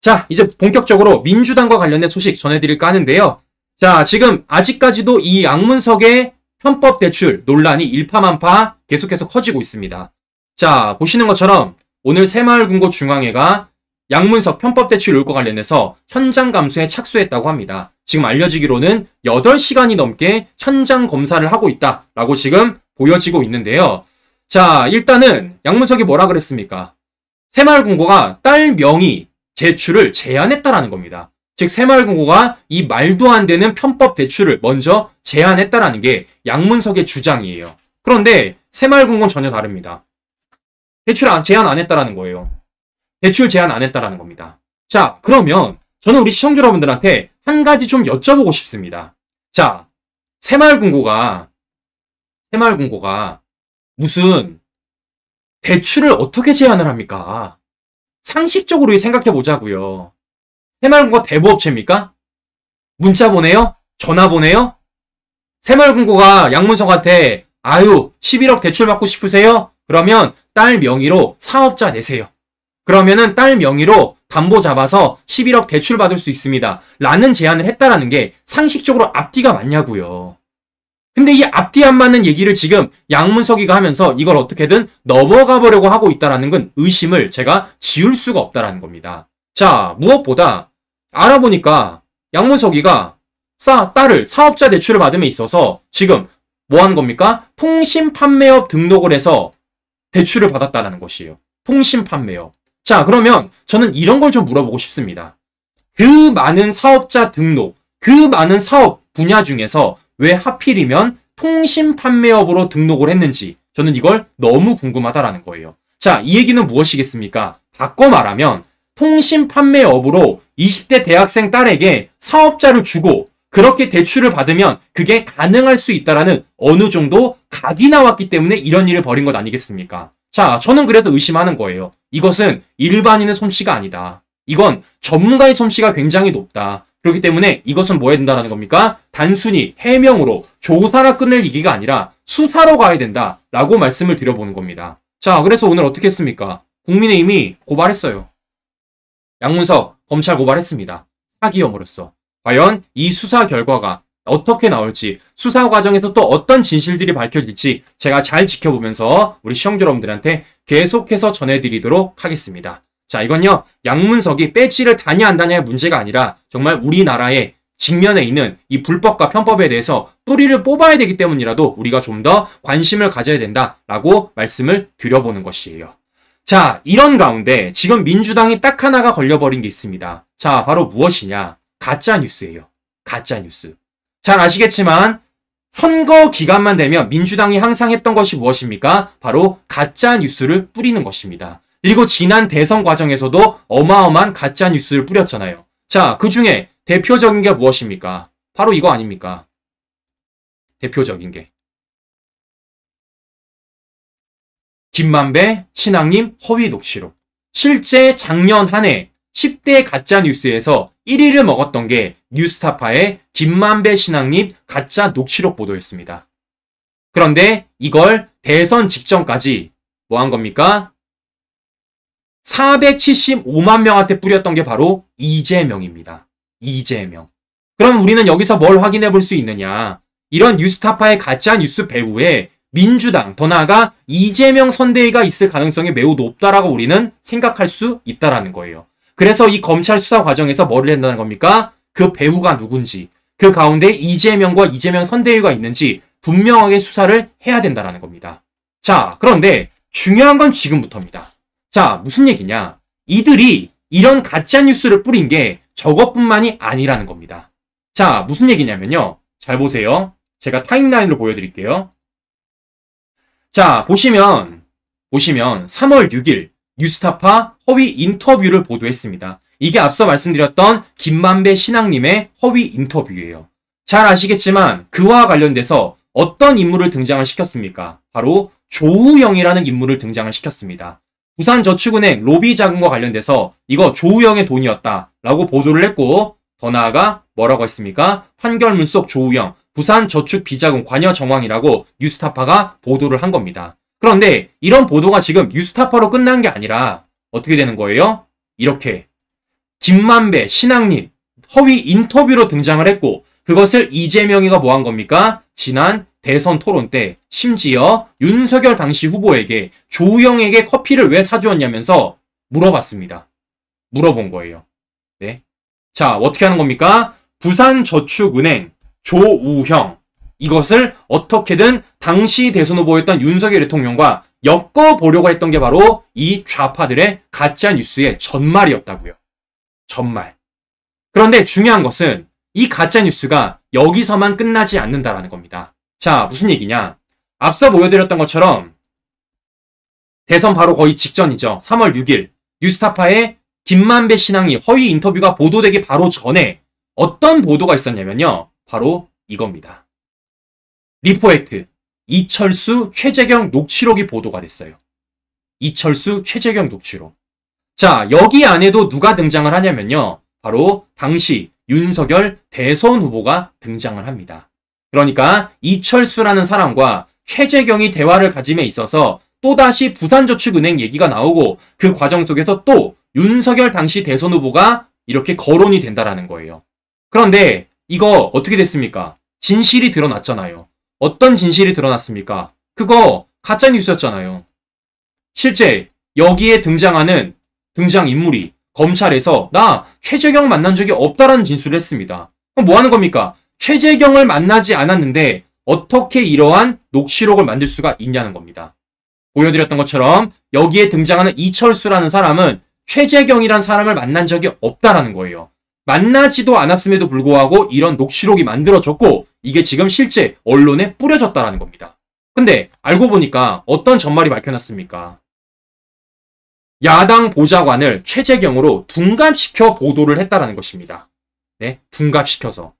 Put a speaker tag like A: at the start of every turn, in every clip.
A: 자, 이제 본격적으로 민주당과 관련된 소식 전해드릴까 하는데요. 자, 지금 아직까지도 이 양문석의 편법 대출 논란이 일파만파 계속해서 커지고 있습니다. 자, 보시는 것처럼 오늘 새마을금고 중앙회가 양문석 편법 대출 의혹과 관련해서 현장 감수에 착수했다고 합니다. 지금 알려지기로는 8시간이 넘게 현장 검사를 하고 있다라고 지금 보여지고 있는데요. 자, 일단은 양문석이 뭐라 그랬습니까? 새마을금고가 딸 명의 대출을 제한했다라는 겁니다. 즉 새마을금고가 이 말도 안 되는 편법 대출을 먼저 제한했다라는 게 양문석의 주장이에요. 그런데 새마을금고는 전혀 다릅니다. 대출 제한 안 했다라는 거예요. 대출 제한 안 했다라는 겁니다. 자, 그러면 저는 우리 시청자 여러분들한테 한 가지 좀 여쭤보고 싶습니다. 자, 새마을금고가 새마을금고가 무슨 대출을 어떻게 제한을 합니까? 상식적으로 생각해 보자고요. 새마을금고 대부업체입니까? 문자 보내요? 전화 보내요? 새마을금고가 양문석한테 아유 11억 대출 받고 싶으세요? 그러면 딸 명의로 사업자 내세요. 그러면은 딸 명의로 담보 잡아서 11억 대출 받을 수 있습니다. 라는 제안을 했다라는 게 상식적으로 앞뒤가 맞냐고요. 근데 이 앞뒤 안 맞는 얘기를 지금 양문석이가 하면서 이걸 어떻게든 넘어가 보려고 하고 있다라는 건 의심을 제가 지울 수가 없다라는 겁니다. 자, 무엇보다 알아보니까 양문석이가 싸, 딸을 사업자 대출을 받음에 있어서 지금 뭐 한 겁니까? 통신 판매업 등록을 해서 대출을 받았다라는 것이에요. 통신 판매업. 자, 그러면 저는 이런 걸 좀 물어보고 싶습니다. 그 많은 사업자 등록, 그 많은 사업 분야 중에서 왜 하필이면 통신 판매업으로 등록을 했는지 저는 이걸 너무 궁금하다라는 거예요. 자, 이 얘기는 무엇이겠습니까? 바꿔 말하면 통신 판매업으로 20대 대학생 딸에게 사업자를 주고 그렇게 대출을 받으면 그게 가능할 수 있다라는 어느 정도 각이 나왔기 때문에 이런 일을 벌인 것 아니겠습니까? 자, 저는 그래서 의심하는 거예요. 이것은 일반인의 솜씨가 아니다. 이건 전문가의 솜씨가 굉장히 높다. 그렇기 때문에 이것은 뭐 해야 된다는 겁니까? 단순히 해명으로 조사라 끝낼 얘기가 아니라 수사로 가야 된다라고 말씀을 드려보는 겁니다. 자, 그래서 오늘 어떻게 했습니까? 국민의힘이 고발했어요. 양문석 검찰 고발했습니다. 사기 혐의로서. 과연 이 수사 결과가 어떻게 나올지 수사 과정에서 또 어떤 진실들이 밝혀질지 제가 잘 지켜보면서 우리 시청자 여러분들한테 계속해서 전해드리도록 하겠습니다. 자, 이건요. 양문석이 배치를 다냐 안 다냐의 문제가 아니라 정말 우리나라의 직면에 있는 이 불법과 편법에 대해서 뿌리를 뽑아야 되기 때문이라도 우리가 좀 더 관심을 가져야 된다라고 말씀을 드려보는 것이에요. 자, 이런 가운데 지금 민주당이 딱 하나가 걸려버린 게 있습니다. 자, 바로 무엇이냐? 가짜뉴스예요. 가짜뉴스. 잘 아시겠지만 선거 기간만 되면 민주당이 항상 했던 것이 무엇입니까? 바로 가짜뉴스를 뿌리는 것입니다. 그리고 지난 대선 과정에서도 어마어마한 가짜 뉴스를 뿌렸잖아요. 자, 그 중에 대표적인 게 무엇입니까? 바로 이거 아닙니까? 대표적인 게. 김만배, 신앙님, 허위 녹취록. 실제 작년 한 해 10대 가짜 뉴스에서 1위를 먹었던 게 뉴스타파의 김만배 신앙님 가짜 녹취록 보도였습니다. 그런데 이걸 대선 직전까지 뭐 한 겁니까? 475만 명한테 뿌렸던 게 바로 이재명입니다. 이재명. 그럼 우리는 여기서 뭘 확인해 볼 수 있느냐? 이런 뉴스타파의 가짜 뉴스 배후에 민주당, 더 나아가 이재명 선대위가 있을 가능성이 매우 높다라고 우리는 생각할 수 있다라는 거예요. 그래서 이 검찰 수사 과정에서 뭐를 한다는 겁니까? 그 배후가 누군지, 그 가운데 이재명과 이재명 선대위가 있는지 분명하게 수사를 해야 된다라는 겁니다. 자, 그런데 중요한 건 지금부터입니다. 자, 무슨 얘기냐? 이들이 이런 가짜 뉴스를 뿌린 게 저것뿐만이 아니라는 겁니다. 자, 무슨 얘기냐면요. 잘 보세요. 제가 타임라인으로 보여드릴게요. 자, 보시면, 보시면 3월 6일 뉴스타파 허위 인터뷰를 보도했습니다. 이게 앞서 말씀드렸던 김만배 신앙님의 허위 인터뷰예요. 잘 아시겠지만 그와 관련돼서 어떤 인물을 등장을 시켰습니까? 바로 조우영이라는 인물을 등장을 시켰습니다. 부산저축은행 로비 자금과 관련돼서 이거 조우영의 돈이었다라고 보도를 했고 더 나아가 뭐라고 했습니까? 판결문 속 조우영 부산저축 비자금 관여 정황이라고 뉴스타파가 보도를 한 겁니다. 그런데 이런 보도가 지금 뉴스타파로 끝난 게 아니라 어떻게 되는 거예요? 이렇게 김만배, 신학님 허위 인터뷰로 등장을 했고 그것을 이재명이가 뭐한 겁니까? 지난 대선 토론 때 심지어 윤석열 당시 후보에게 조우영에게 커피를 왜 사주었냐면서 물어봤습니다. 물어본 거예요. 네. 자, 어떻게 하는 겁니까? 부산저축은행 조우형 이것을 어떻게든 당시 대선 후보였던 윤석열 대통령과 엮어보려고 했던 게 바로 이 좌파들의 가짜 뉴스의 전말이었다고요. 전말. 그런데 중요한 것은 이 가짜 뉴스가 여기서만 끝나지 않는다라는 겁니다. 자, 무슨 얘기냐. 앞서 보여드렸던 것처럼 대선 바로 거의 직전이죠. 3월 6일 뉴스타파의 김만배 신앙이 허위 인터뷰가 보도되기 바로 전에 어떤 보도가 있었냐면요. 바로 이겁니다. 리포액트 이철수 최재경 녹취록이 보도가 됐어요. 이철수 최재경 녹취록. 자, 여기 안에도 누가 등장을 하냐면요. 바로 당시 윤석열 대선 후보가 등장을 합니다. 그러니까 이철수라는 사람과 최재경이 대화를 가짐에 있어서 또다시 부산저축은행 얘기가 나오고 그 과정 속에서 또 윤석열 당시 대선 후보가 이렇게 거론이 된다라는 거예요. 그런데 이거 어떻게 됐습니까? 진실이 드러났잖아요. 어떤 진실이 드러났습니까? 그거 가짜뉴스였잖아요. 실제 여기에 등장하는 등장인물이 검찰에서 나 최재경 만난 적이 없다라는 진술을 했습니다. 그럼 뭐 하는 겁니까? 최재경을 만나지 않았는데 어떻게 이러한 녹취록을 만들 수가 있냐는 겁니다. 보여드렸던 것처럼 여기에 등장하는 이철수라는 사람은 최재경이란 사람을 만난 적이 없다라는 거예요. 만나지도 않았음에도 불구하고 이런 녹취록이 만들어졌고 이게 지금 실제 언론에 뿌려졌다라는 겁니다. 근데 알고 보니까 어떤 전말이 밝혀났습니까? 야당 보좌관을 최재경으로 둔갑시켜 보도를 했다라는 것입니다. 네, 둔갑시켜서.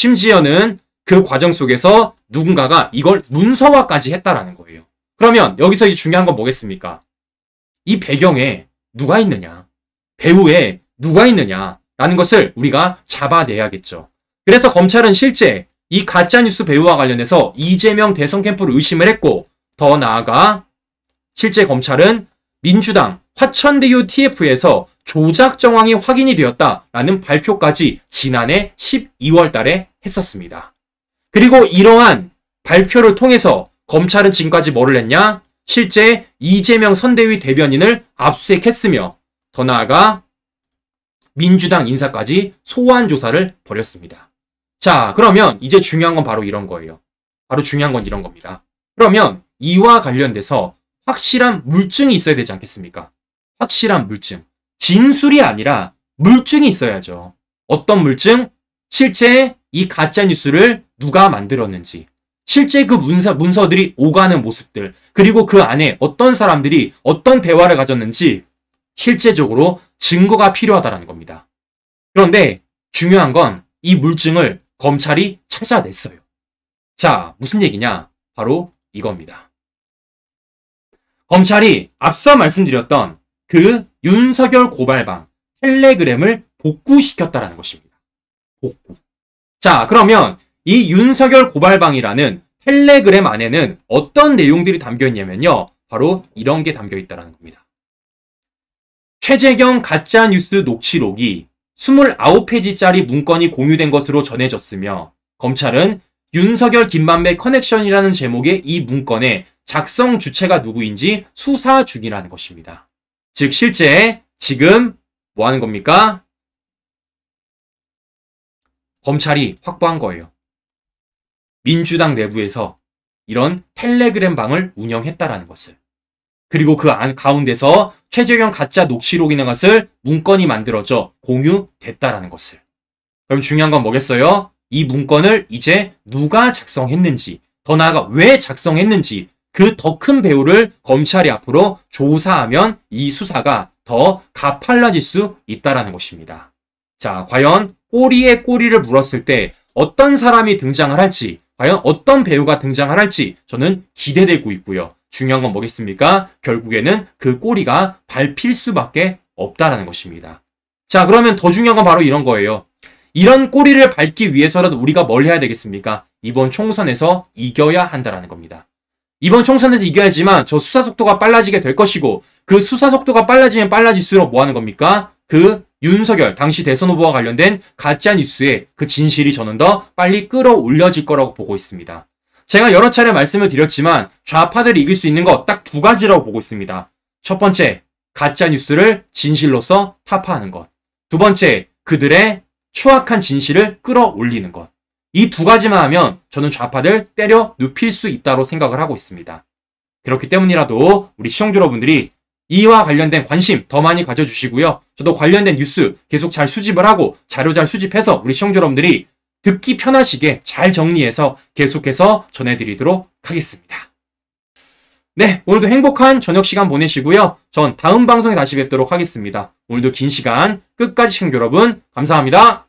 A: 심지어는 그 과정 속에서 누군가가 이걸 문서화까지 했다라는 거예요. 그러면 여기서 이 중요한 건 뭐겠습니까? 이 배경에 누가 있느냐? 배우에 누가 있느냐? 라는 것을 우리가 잡아내야겠죠. 그래서 검찰은 실제 이 가짜뉴스 배우와 관련해서 이재명 대선 캠프를 의심을 했고, 더 나아가 실제 검찰은 민주당 화천대유 TF에서 조작 정황이 확인이 되었다라는 발표까지 지난해 12월 달에 했었습니다. 그리고 이러한 발표를 통해서 검찰은 지금까지 뭐를 했냐? 실제 이재명 선대위 대변인을 압수색했으며더 나아가 민주당 인사까지 소환 조사를 벌였습니다. 자, 그러면 이제 중요한 건 바로 이런 거예요. 바로 중요한 건 이런 겁니다. 그러면 이와 관련돼서 확실한 물증이 있어야 되지 않겠습니까? 확실한 물증. 진술이 아니라 물증이 있어야죠. 어떤 물증? 실제 이 가짜 뉴스를 누가 만들었는지, 실제 그 문서, 문서들이 오가는 모습들, 그리고 그 안에 어떤 사람들이 어떤 대화를 가졌는지 실제적으로 증거가 필요하다는 겁니다. 그런데 중요한 건 이 물증을 검찰이 찾아냈어요. 자, 무슨 얘기냐? 바로 이겁니다. 검찰이 앞서 말씀드렸던 그 윤석열 고발방 텔레그램을 복구시켰다라는 것입니다. 복구. 자, 그러면 이 윤석열 고발방이라는 텔레그램 안에는 어떤 내용들이 담겨 있냐면요. 바로 이런 게 담겨 있다라는 겁니다. 최재경 가짜뉴스 녹취록이 29페이지짜리 문건이 공유된 것으로 전해졌으며 검찰은 윤석열 김만배 커넥션이라는 제목의 이 문건의 작성 주체가 누구인지 수사 중이라는 것입니다. 즉 실제 지금 뭐 하는 겁니까? 검찰이 확보한 거예요. 민주당 내부에서 이런 텔레그램 방을 운영했다라는 것을. 그리고 그 안 가운데서 최재경 가짜 녹취록이나 것을 문건이 만들어져 공유됐다라는 것을. 그럼 중요한 건 뭐겠어요? 이 문건을 이제 누가 작성했는지, 더 나아가 왜 작성했는지 그더큰배우를 검찰이 앞으로 조사하면 이 수사가 더 가팔라질 수 있다라는 것입니다. 자, 과연 꼬리에 꼬리를 물었을 때 어떤 사람이 등장을 할지, 과연 어떤 배우가 등장을 할지 저는 기대되고 있고요. 중요한 건 뭐겠습니까? 결국에는 그 꼬리가 밟힐 수밖에 없다는 것입니다. 자, 그러면 더 중요한 건 바로 이런 거예요. 이런 꼬리를 밟기 위해서라도 우리가 뭘 해야 되겠습니까? 이번 총선에서 이겨야 한다는 겁니다. 이번 총선에서 이겨야지만 저 수사 속도가 빨라지게 될 것이고 그 수사 속도가 빨라지면 빨라질수록 뭐 하는 겁니까? 그 윤석열 당시 대선 후보와 관련된 가짜 뉴스의 그 진실이 저는 더 빨리 끌어올려질 거라고 보고 있습니다. 제가 여러 차례 말씀을 드렸지만 좌파들이 이길 수 있는 거 딱 두 가지라고 보고 있습니다. 첫 번째, 가짜 뉴스를 진실로서 타파하는 것. 두 번째, 그들의 추악한 진실을 끌어올리는 것. 이두 가지만 하면 저는 좌파들 때려 눕힐 수 있다고 생각을 하고 있습니다. 그렇기 때문이라도 우리 시청자 여러분들이 이와 관련된 관심 더 많이 가져주시고요. 저도 관련된 뉴스 계속 잘 수집을 하고 자료 잘 수집해서 우리 시청자 여러분들이 듣기 편하시게 잘 정리해서 계속해서 전해드리도록 하겠습니다. 네, 오늘도 행복한 저녁 시간 보내시고요. 전 다음 방송에 다시 뵙도록 하겠습니다. 오늘도 긴 시간 끝까지 시청 자 여러분 감사합니다.